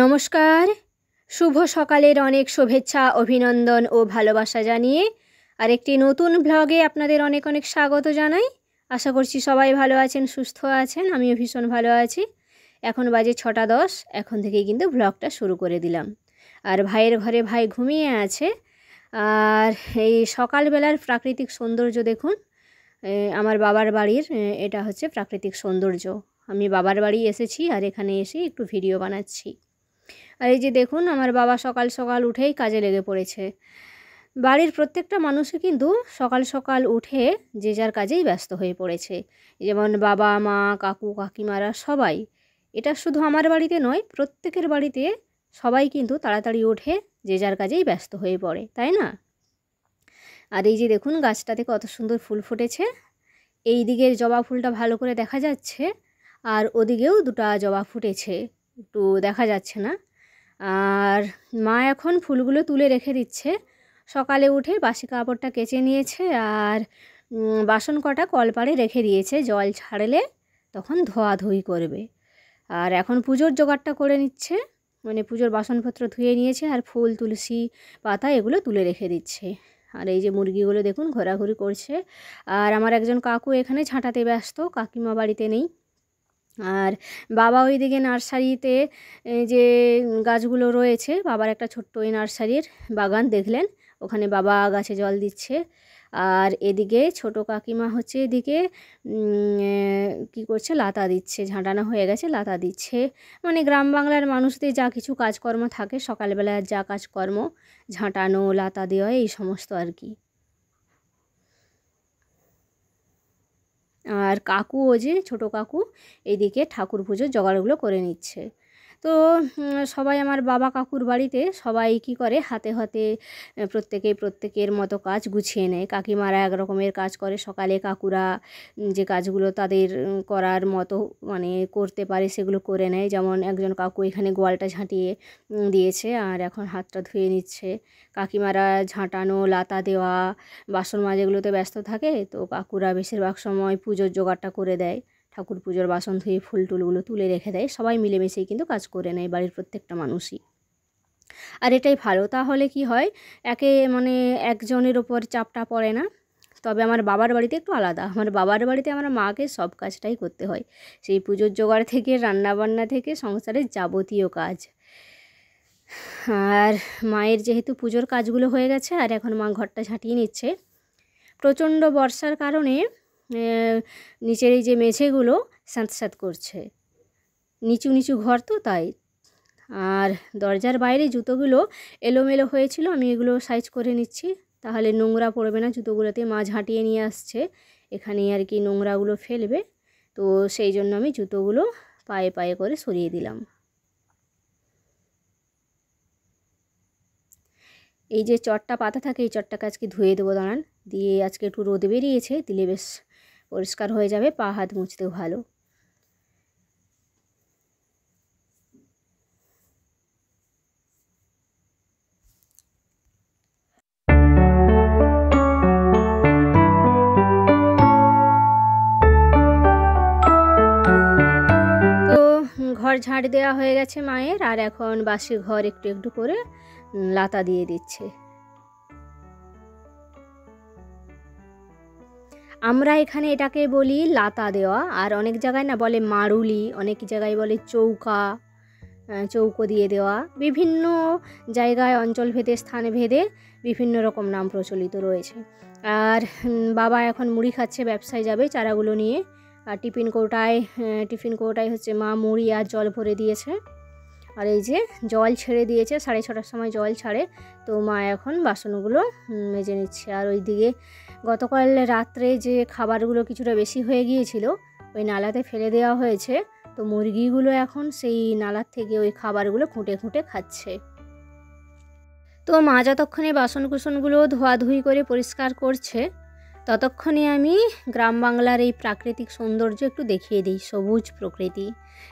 নমস্কার শুভ সকালের অনেক শুভেচ্ছা অভিনন্দন ও ভালোবাসা জানিয়ে আর একটি নতুন ব্লগে আপনাদের অনেক অনেক স্বাগত জানাই আশা করছি সবাই ভালো আছেন সুস্থ আছেন আমিও ভীষণ ভালো আছি এখন বাজে ছটা দশ এখন থেকে কিন্তু ব্লগটা শুরু করে দিলাম আর ভাইয়ের ঘরে ভাই ঘুমিয়ে আছে আর এই সকালবেলার প্রাকৃতিক সৌন্দর্য দেখুন আমার বাবার বাড়ির এটা হচ্ছে প্রাকৃতিক সৌন্দর্য আমি বাবার বাড়ি এসেছি আর এখানে এসে একটু ভিডিও বানাচ্ছি আর এই যে দেখুন আমার বাবা সকাল সকাল উঠেই কাজে লেগে পড়েছে বাড়ির প্রত্যেকটা মানুষই কিন্তু সকাল সকাল উঠে যে যার কাজেই ব্যস্ত হয়ে পড়েছে যেমন বাবা মা কাকু কাকিমারা সবাই এটা শুধু আমার বাড়িতে নয় প্রত্যেকের বাড়িতে সবাই কিন্তু তাড়াতাড়ি ওঠে যে যার কাজেই ব্যস্ত হয়ে পড়ে তাই না আর এই যে দেখুন গাছটাতে কত সুন্দর ফুল ফুটেছে এই দিকের জবা ফুলটা ভালো করে দেখা যাচ্ছে আর ওদিকেও দুটা জবা ফুটেছে একটু দেখা যাচ্ছে না আর মা এখন ফুলগুলো তুলে রেখে দিচ্ছে সকালে উঠে বাসি কাপড়টা কেচে নিয়েছে আর বাসন কটা কলপাড়ে রেখে দিয়েছে জল ছাড়লে তখন ধোয়াধুই করবে আর এখন পুজোর জোগাড়টা করে নিচ্ছে মানে পুজোর বাসনপত্র ধুয়ে নিয়েছে আর ফুল তুলসী পাতা এগুলো তুলে রেখে দিচ্ছে আর এই যে মুরগিগুলো দেখুন ঘোরাঘুরি করছে আর আমার একজন কাকু এখানে ছাঁটাতে ব্যস্ত কাকিমা বাড়িতে নেই আর বাবা ওই দিকে নার্সারিতে যে গাছগুলো রয়েছে বাবার একটা ছোট্ট ওই নার্সারির বাগান দেখলেন ওখানে বাবা গাছে জল দিচ্ছে আর এদিকে ছোট কাকিমা হচ্ছে এদিকে কি করছে লাতা দিচ্ছে ঝাঁটানো হয়ে গেছে লাতা দিচ্ছে মানে গ্রাম বাংলার মানুষদের যা কিছু কাজকর্ম থাকে সকালবেলার যা কাজকর্ম ঝাঁটানো লাতা দেওয়া এই সমস্ত আর কি আর কাকুও যে ছোটো কাকু এদিকে ঠাকুর পুজোর জোগাড়গুলো করে নিচ্ছে তো সবাই আমার বাবা কাকুর বাড়িতে সবাই কি করে হাতে হাতে প্রত্যেকে প্রত্যেকের মতো কাজ গুছিয়ে নেয় কাকিমারা একরকমের কাজ করে সকালে কাকুরা যে কাজগুলো তাদের করার মতো মানে করতে পারে সেগুলো করে নেয় যেমন একজন কাকু এখানে গোয়ালটা ঝাঁটিয়ে দিয়েছে আর এখন হাতটা ধুয়ে নিচ্ছে কাকিমারা ঝাঁটানো লাতা দেওয়া বাসন মাঝেগুলোতে ব্যস্ত থাকে তো কাকুরা বেশিরভাগ সময় পুজোর জোগাড়টা করে দেয় ঠাকুর পুজোর বাসন ধুয়ে ফুল টুলগুলো তুলে রেখে দেয় সবাই মিলেমিশেই কিন্তু কাজ করে নেয় বাড়ির প্রত্যেকটা মানুষই আর এটাই ভালো তাহলে কি হয় একে মানে একজনের ওপর চাপটা পড়ে না তবে আমার বাবার বাড়িতে একটু আলাদা আমার বাবার বাড়িতে আমার মাকে সব কাজটাই করতে হয় সেই পুজোর জোগাড় থেকে রান্নাবান্না থেকে সংসারের যাবতীয় কাজ আর মায়ের যেহেতু পুজোর কাজগুলো হয়ে গেছে আর এখন মা ঘরটা ঝাঁটিয়ে নিচ্ছে প্রচণ্ড বর্ষার কারণে নিচের এই যে মেঝেগুলো সাঁত করছে নিচু নিচু ঘর তো তাই আর দরজার বাইরে জুতোগুলো এলোমেলো হয়েছিল আমি এগুলো সাইজ করে নিচ্ছি তাহলে নোংরা পড়বে না জুতোগুলোতে মা ঝাঁটিয়ে নিয়ে আসছে এখানে আর কি নোংরাগুলো ফেলবে তো সেই জন্য আমি জুতোগুলো পায়ে পায়ে করে সরিয়ে দিলাম এই যে চটটা পাতা থাকে এই চটটাকে আজকে ধুয়ে দেবো দাঁড়ান দিয়ে আজকে একটু রোদ বেরিয়েছে দিলে বেশ পরিষ্কার হয়ে যাবে পা হাত মুছতেও ভালো ঘর ঝাঁট দেওয়া হয়ে গেছে মায়ের আর এখন বাসি ঘর একটু একটু করে লাতা দিয়ে দিচ্ছে আমরা এখানে এটাকে বলি লাতা দেওয়া আর অনেক জায়গায় না বলে মারুলি অনেক জায়গায় বলে চৌকা চৌকো দিয়ে দেওয়া বিভিন্ন জায়গায় অঞ্চল ভেদে স্থান ভেদে বিভিন্ন রকম নাম প্রচলিত রয়েছে আর বাবা এখন মুড়ি খাচ্ছে ব্যবসায় যাবে চারাগুলো নিয়ে আর টিফিন কৌটায় টিফিন কৌটায় হচ্ছে মা মুড়ি আর জল ভরে দিয়েছে আর এই যে জল ছেড়ে দিয়েছে সাড়ে ছটার সময় জল ছাড়ে তো মা এখন বাসনগুলো মেজে নিচ্ছে আর ওই দিকে গতকাল রাত্রে যে খাবারগুলো কিছুটা বেশি হয়ে গিয়েছিল ওই নালাতে ফেলে দেওয়া হয়েছে তো মুরগিগুলো এখন সেই নালার থেকে ওই খাবারগুলো খুঁটে খুঁটে খাচ্ছে তো মা যতক্ষণে বাসনকুসনগুলো ধোয়াধুই করে পরিষ্কার করছে ততক্ষণে আমি গ্রাম বাংলার এই প্রাকৃতিক সৌন্দর্য একটু দেখিয়ে দিই সবুজ প্রকৃতি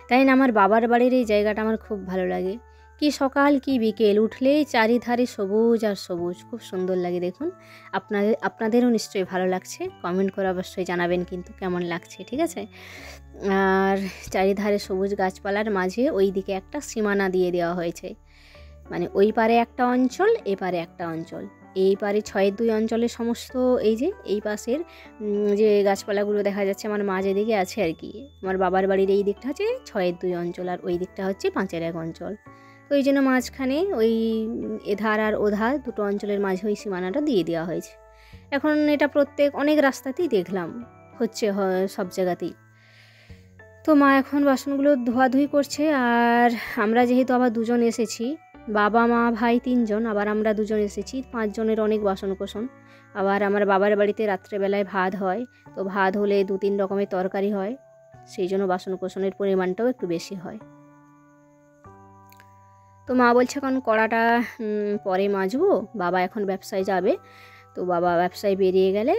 তাই না আমার বাবার বাড়ির এই জায়গাটা আমার খুব ভালো লাগে কি সকাল কি বিকেল উঠলেই চারিধারে সবুজ আর সবুজ খুব সুন্দর লাগে দেখুন আপনাদের আপনাদেরও নিশ্চয়ই ভালো লাগছে কমেন্ট করে অবশ্যই জানাবেন কিন্তু কেমন লাগছে ঠিক আছে আর চারিধারে সবুজ গাছপালার মাঝে ওই দিকে একটা সীমানা দিয়ে দেওয়া হয়েছে মানে ওই পারে একটা অঞ্চল এপারে একটা অঞ্চল এই পারে ছয়ের দুই অঞ্চলের সমস্ত এই যে এই পাশের যে গাছপালাগুলো দেখা যাচ্ছে আমার মাঝে দিকে আছে আর কি আমার বাবার বাড়ির এই দিকটা হচ্ছে ছয়ের দুই অঞ্চল আর ওই দিকটা হচ্ছে পাঁচের এক অঞ্চল তো এই জন্য মাঝখানে ওই এধার আর ওধার দুটো অঞ্চলের মাঝে ওই সীমানাটা দিয়ে দেওয়া হয়েছে এখন এটা প্রত্যেক অনেক রাস্তাতেই দেখলাম হচ্ছে সব জায়গাতেই তো মা এখন বাসনগুলো ধোয়াধুই করছে আর আমরা যেহেতু আবার দুজন এসেছি বাবা মা ভাই তিনজন আবার আমরা দুজন এসেছি পাঁচজনের অনেক বাসন আবার আমার বাবার বাড়িতে রাত্রেবেলায় ভাত হয় তো ভাত হলে দু তিন রকমের তরকারি হয় সেই জন্য বাসন পরিমাণটাও একটু বেশি হয় তো মা বলছে এখন কড়াটা পরে মাজবো বাবা এখন ব্যবসায় যাবে তো বাবা ব্যবসায় বেরিয়ে গেলে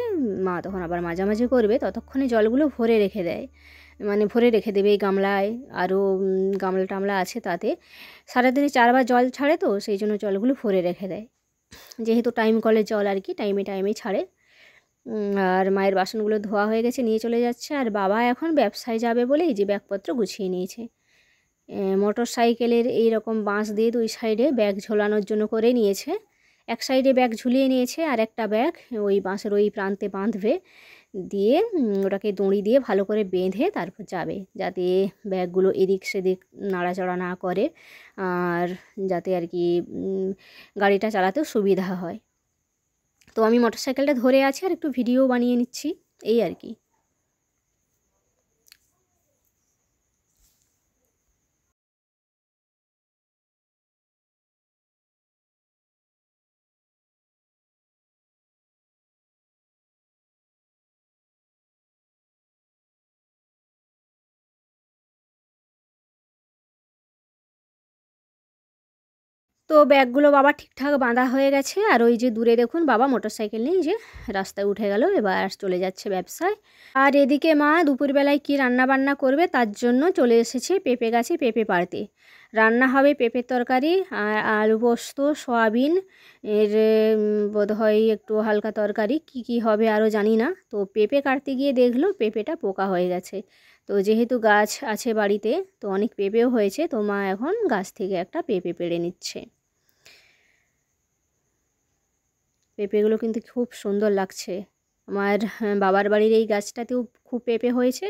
মা তখন আবার মাঝামাঝি করবে ততক্ষণে জলগুলো ভরে রেখে দেয় মানে ভরে রেখে দেবে এই গামলায় আরও গামলা টামলা আছে তাতে সারাদিনে চারবার জল ছাড়ে তো সেই জন্য জলগুলো ভরে রেখে দেয় যেহেতু টাইম কলের জল আর কি টাইমে টাইমে ছাড়ে আর মায়ের বাসনগুলো ধোয়া হয়ে গেছে নিয়ে চলে যাচ্ছে আর বাবা এখন ব্যবসায় যাবে বলেই যে ব্যাগপত্র গুছিয়ে নিয়েছে মোটর সাইকেলের এইরকম বাঁশ দিয়ে দুই সাইডে ব্যাগ ঝোলানোর জন্য করে নিয়েছে এক সাইডে ব্যাগ ঝুলিয়ে নিয়েছে আর একটা ব্যাগ ওই বাঁশের ওই প্রান্তে বাঁধবে দিয়ে ওটাকে দড়ি দিয়ে ভালো করে বেঁধে তারপর যাবে যাতে ব্যাগগুলো এদিক সেদিক নাড়াচড়া না করে আর যাতে আর কি গাড়িটা চালাতেও সুবিধা হয় তো আমি মোটর সাইকেলটা ধরে আছি আর একটু ভিডিও বানিয়ে নিচ্ছি এই আর কি তো ব্যাগগুলো বাবা ঠিকঠাক বাঁধা হয়ে গেছে আর ওই যে দূরে দেখুন বাবা মোটরসাইকেল নিয়ে যে রাস্তায় উঠে গেল এবার চলে যাচ্ছে ব্যবসায় আর এদিকে মা দুপুরবেলায় কি রান্না বান্না করবে তার জন্য চলে এসেছে পেঁপে গাছে পেঁপে পাড়তে রান্না হবে পেঁপের তরকারি আর আলু পোস্ত সয়াবিন এর বোধহয় একটু হালকা তরকারি কি কি হবে আরও জানি না তো পেঁপে কাটতে গিয়ে দেখলো পেঁপেটা পোকা হয়ে গেছে তো যেহেতু গাছ আছে বাড়িতে তো অনেক পেঁপেও হয়েছে তো মা এখন গাছ থেকে একটা পেঁপে পেড়ে নিচ্ছে পেঁপেগুলো কিন্তু খুব সুন্দর লাগছে আমার হ্যাঁ, বাবার বাড়ির এই গাছটাতেও খুব পেঁপে হয়েছে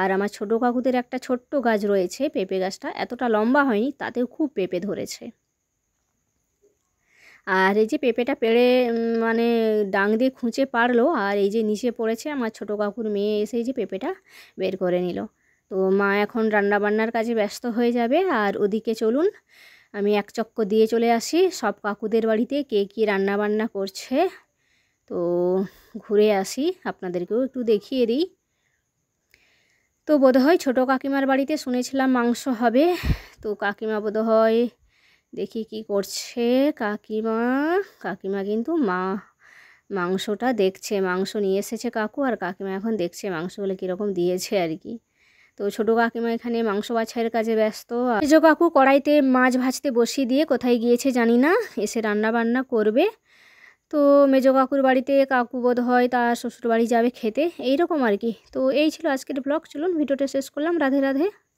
আর আমার ছোটো কাকুদের একটা ছোট্ট গাছ রয়েছে পেঁপে গাছটা এতটা লম্বা হয়নি তাতেও খুব পেঁপে ধরেছে আর এই যে পেঁপেটা পেড়ে মানে ডাং দিয়ে খুঁচে পারলো আর এই যে নিচে পড়েছে আমার ছোটো কাকুর মেয়ে এসে যে পেঁপেটা বের করে নিল তো মা এখন রান্না বান্নার কাজে ব্যস্ত হয়ে যাবে আর ওদিকে চলুন আমি এক চক্কর দিয়ে চলে আসি সব কাকুদের বাড়িতে কে কী রান্নাবান্না করছে তো ঘুরে আসি আপনাদেরকেও একটু দেখিয়ে দিই তো বোধহয় ছোটো কাকিমার বাড়িতে শুনেছিলাম মাংস হবে তো কাকিমা বোধহয় দেখি কি করছে কাকিমা কাকিমা কিন্তু মা মাংসটা দেখছে মাংস নিয়ে এসেছে কাকু আর কাকিমা এখন দেখছে মাংসগুলো কীরকম দিয়েছে আর কি তো ছোটো কাকিমা এখানে মাংস বাছাইয়ের কাজে ব্যস্ত সেজো কাকু কড়াইতে মাছ ভাজতে বসিয়ে দিয়ে কোথায় গিয়েছে জানি না এসে রান্না বান্না করবে তো মেজ কাকুর বাড়িতে কাকু বোধ হয় তার শ্বশুর বাড়ি যাবে খেতে এইরকম আর কি তো এই ছিল আজকের ব্লগ চলুন ভিডিওটা শেষ করলাম রাধে রাধে